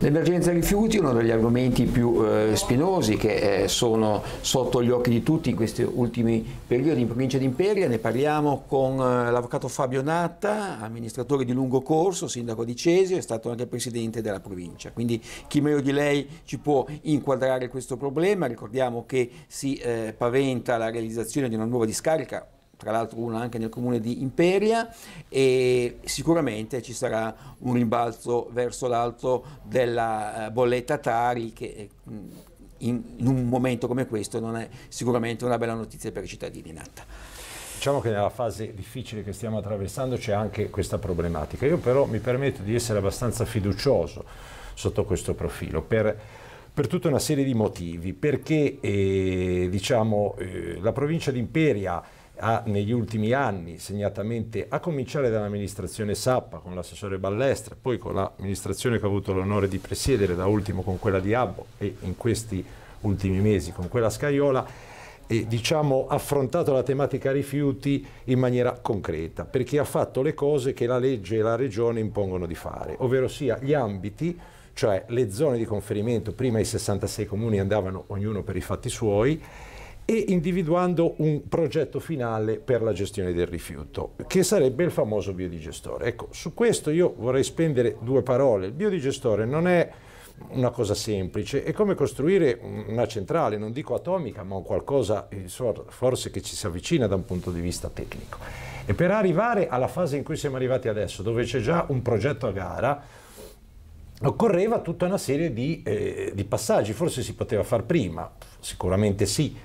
L'emergenza rifiuti è uno degli argomenti più eh, spinosi che eh, sono sotto gli occhi di tutti in questi ultimi periodi in provincia di Imperia. Ne parliamo con eh, l'avvocato Fabio Natta, amministratore di lungo corso, sindaco di Cesio, e stato anche presidente della provincia. Quindi chi meglio di lei ci può inquadrare questo problema. Ricordiamo che si eh, paventa la realizzazione di una nuova discarica tra l'altro una anche nel comune di Imperia e sicuramente ci sarà un rimbalzo verso l'alto della eh, bolletta Tari che eh, in, un momento come questo non è sicuramente una bella notizia per i cittadini in atto. Diciamo che nella fase difficile che stiamo attraversando c'è anche questa problematica. Io però mi permetto di essere abbastanza fiducioso sotto questo profilo per, per tutta una serie di motivi, perché eh, diciamo, eh, la provincia di Imperia ha negli ultimi anni, segnatamente a cominciare dall'amministrazione Sappa con l'assessore Ballestra, poi con l'amministrazione che ho avuto l'onore di presiedere, da ultimo con quella di Abbo e in questi ultimi mesi con quella Scaiola, e, diciamo, affrontato la tematica rifiuti in maniera concreta, perché ha fatto le cose che la legge e la regione impongono di fare, ovvero sia gli ambiti, cioè le zone di conferimento, prima i 66 comuni andavano ognuno per i fatti suoi, e individuando un progetto finale per la gestione del rifiuto, che sarebbe il famoso biodigestore. Ecco, su questo io vorrei spendere due parole. Il biodigestore non è una cosa semplice, è come costruire una centrale, non dico atomica, ma un qualcosa eh, forse che ci si avvicina da un punto di vista tecnico. E per arrivare alla fase in cui siamo arrivati adesso, dove c'è già un progetto a gara, occorreva tutta una serie di, eh, di passaggi, forse si poteva far prima, sicuramente sì,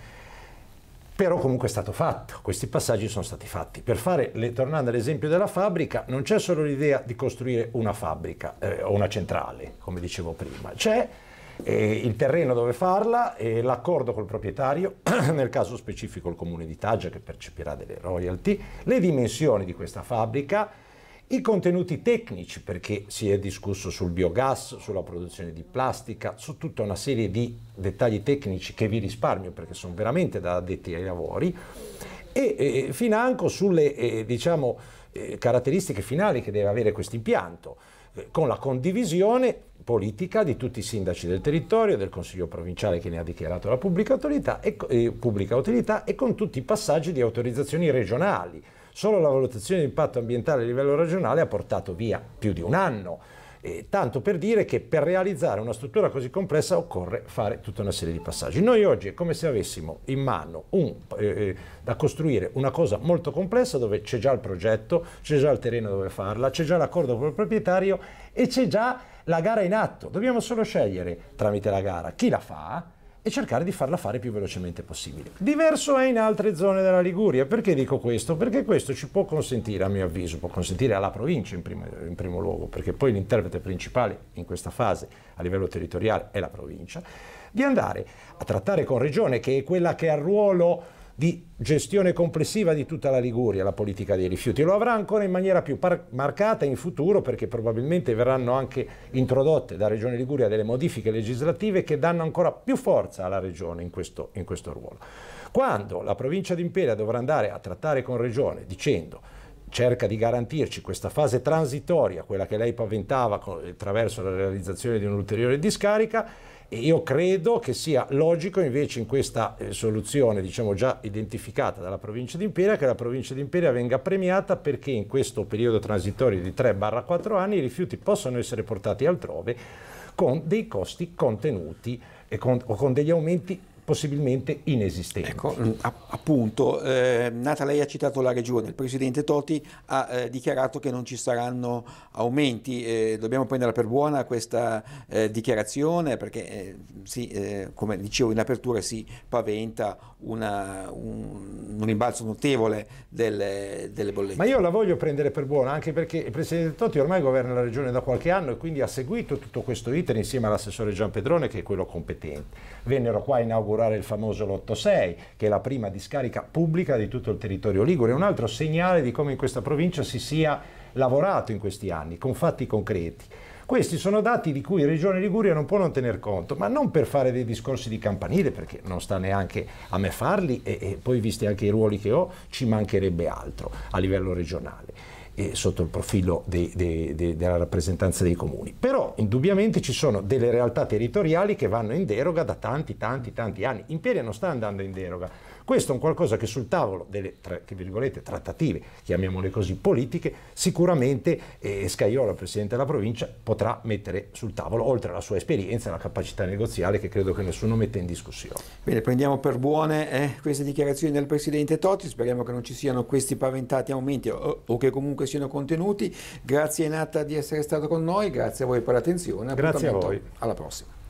però comunque è stato fatto, questi passaggi sono stati fatti. Per fare, le, tornando all'esempio della fabbrica, non c'è solo l'idea di costruire una fabbrica eh, o una centrale, come dicevo prima, c'è eh, il terreno dove farla, eh, l'accordo col proprietario, nel caso specifico il comune di Taggia che percepirà delle royalty, le dimensioni di questa fabbrica, i contenuti tecnici, perché si è discusso sul biogas, sulla produzione di plastica, su tutta una serie di dettagli tecnici che vi risparmio perché sono veramente da addetti ai lavori, e eh, financo sulle eh, diciamo, eh, caratteristiche finali che deve avere questo impianto eh, con la condivisione politica di tutti i sindaci del territorio, del Consiglio provinciale che ne ha dichiarato la pubblica, e, eh, pubblica utilità e con tutti i passaggi di autorizzazioni regionali Solo la valutazione di impatto ambientale a livello regionale ha portato via più di un anno. E tanto per dire che per realizzare una struttura così complessa occorre fare tutta una serie di passaggi. Noi oggi è come se avessimo in mano un, eh, eh da costruire una cosa molto complessa dove c'è già il progetto, c'è già il terreno dove farla, c'è già l'accordo con il proprietario e c'è già la gara in atto. Dobbiamo solo scegliere tramite la gara chi la fa, e cercare di farla fare più velocemente possibile. Diverso è in altre zone della Liguria. Perché dico questo? Perché questo ci può consentire, a mio avviso, può consentire alla provincia in primo, in primo luogo, perché poi l'interprete principale in questa fase a livello territoriale è la provincia, di andare a trattare con regione che è quella che ha il ruolo di gestione complessiva di tutta la Liguria, la politica dei rifiuti. Lo avrà ancora in maniera più marcata in futuro perché probabilmente verranno anche introdotte da Regione Liguria delle modifiche legislative che danno ancora più forza alla Regione in questo, in questo ruolo. Quando la provincia di Imperia dovrà andare a trattare con Regione dicendo cerca di garantirci questa fase transitoria, quella che lei paventava attraverso la realizzazione di un'ulteriore discarica, e io credo che sia logico invece in questa eh, soluzione, diciamo già identificata dalla provincia di Imperia, che la provincia di Imperia venga premiata perché in questo periodo transitorio di 3-4 anni i rifiuti possono essere portati altrove con dei costi contenuti con, o con degli aumenti possibilmente inesistenti. Ecco, mm, appunto, eh, Nata lei ha citato la regione, il presidente Toti ha eh, dichiarato che non ci saranno aumenti, eh, dobbiamo prendere per buona questa eh, dichiarazione perché eh, sì, eh, come dicevo in apertura si paventa una, un, un rimbalzo notevole delle, delle, bollette. Ma io la voglio prendere per buona, anche perché il Presidente Totti ormai governa la Regione da qualche anno e quindi ha seguito tutto questo iter insieme all'assessore Gian Pedrone, che è quello competente. Vennero qua a inaugurare il famoso l'86, che è la prima discarica pubblica di tutto il territorio Ligure, un altro segnale di come in questa provincia si sia lavorato in questi anni, con fatti concreti. Questi sono dati di cui Regione Liguria non può non tener conto, ma non per fare dei discorsi di campanile, perché non sta neanche a me farli e, e poi visti anche i ruoli che ho ci mancherebbe altro a livello regionale eh, sotto il profilo de, de, de, della rappresentanza dei comuni. Però indubbiamente ci sono delle realtà territoriali che vanno in deroga da tanti, tanti, tanti anni. Imperia non sta andando in deroga. Questo è un qualcosa che sul tavolo delle tra, trattative, chiamiamole così, politiche, sicuramente eh, Scaiola, Presidente della provincia, potrà mettere sul tavolo, oltre alla sua esperienza e alla capacità negoziale che credo che nessuno metta in discussione. Bene, prendiamo per buone eh, queste dichiarazioni del Presidente Totti, speriamo che non ci siano questi paventati aumenti o, o che comunque ovunque siano contenuti. Grazie Enata di essere stato con noi, grazie a voi per l'attenzione. Grazie a voi. Alla prossima.